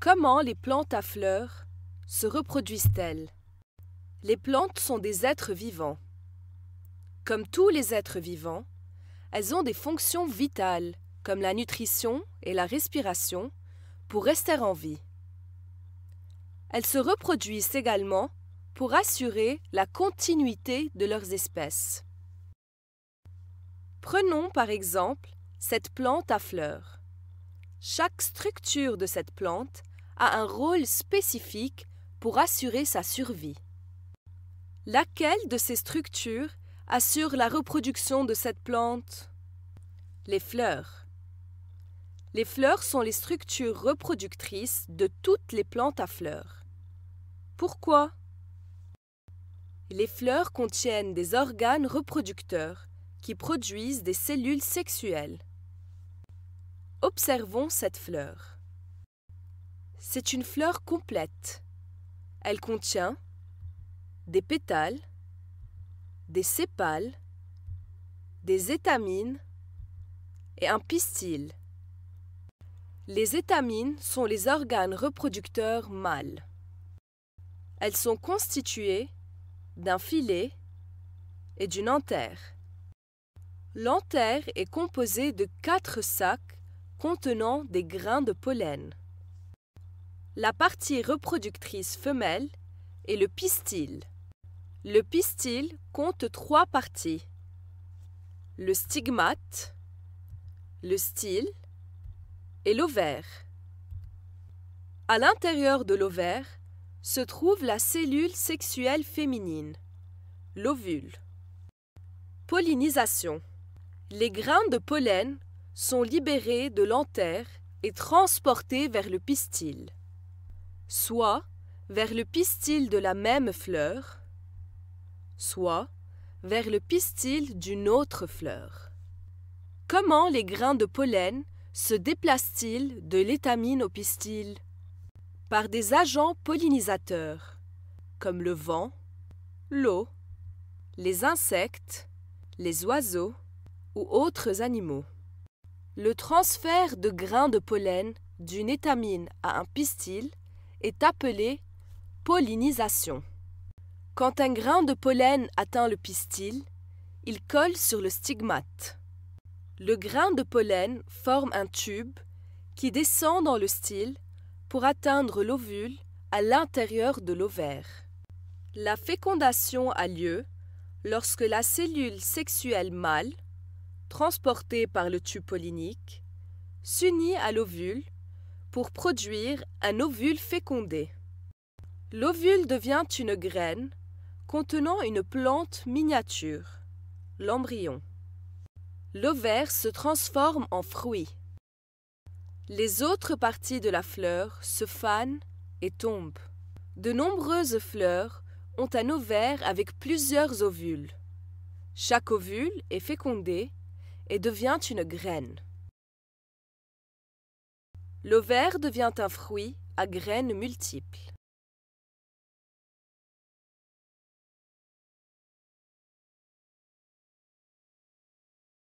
Comment les plantes à fleurs se reproduisent-elles Les plantes sont des êtres vivants. Comme tous les êtres vivants, elles ont des fonctions vitales, comme la nutrition et la respiration, pour rester en vie. Elles se reproduisent également pour assurer la continuité de leurs espèces. Prenons par exemple cette plante à fleurs. Chaque structure de cette plante a un rôle spécifique pour assurer sa survie. Laquelle de ces structures assure la reproduction de cette plante Les fleurs. Les fleurs sont les structures reproductrices de toutes les plantes à fleurs. Pourquoi Les fleurs contiennent des organes reproducteurs qui produisent des cellules sexuelles. Observons cette fleur. C'est une fleur complète. Elle contient des pétales, des sépales, des étamines et un pistil. Les étamines sont les organes reproducteurs mâles. Elles sont constituées d'un filet et d'une enterre. L'anthère est composée de quatre sacs contenant des grains de pollen. La partie reproductrice femelle est le pistil. Le pistil compte trois parties. Le stigmate, le style et l'ovaire. À l'intérieur de l'ovaire se trouve la cellule sexuelle féminine, l'ovule. Pollinisation. Les grains de pollen sont libérés de l'enterre et transportés vers le pistil, soit vers le pistil de la même fleur, soit vers le pistil d'une autre fleur. Comment les grains de pollen se déplacent-ils de l'étamine au pistil Par des agents pollinisateurs, comme le vent, l'eau, les insectes, les oiseaux ou autres animaux. Le transfert de grains de pollen d'une étamine à un pistil est appelé pollinisation. Quand un grain de pollen atteint le pistil, il colle sur le stigmate. Le grain de pollen forme un tube qui descend dans le style pour atteindre l'ovule à l'intérieur de l'ovaire. La fécondation a lieu lorsque la cellule sexuelle mâle transporté par le tube pollinique, s'unit à l'ovule pour produire un ovule fécondé. L'ovule devient une graine contenant une plante miniature, l'embryon. L'ovaire se transforme en fruit. Les autres parties de la fleur se fanent et tombent. De nombreuses fleurs ont un ovaire avec plusieurs ovules. Chaque ovule est fécondé et devient une graine. L'ovaire devient un fruit à graines multiples.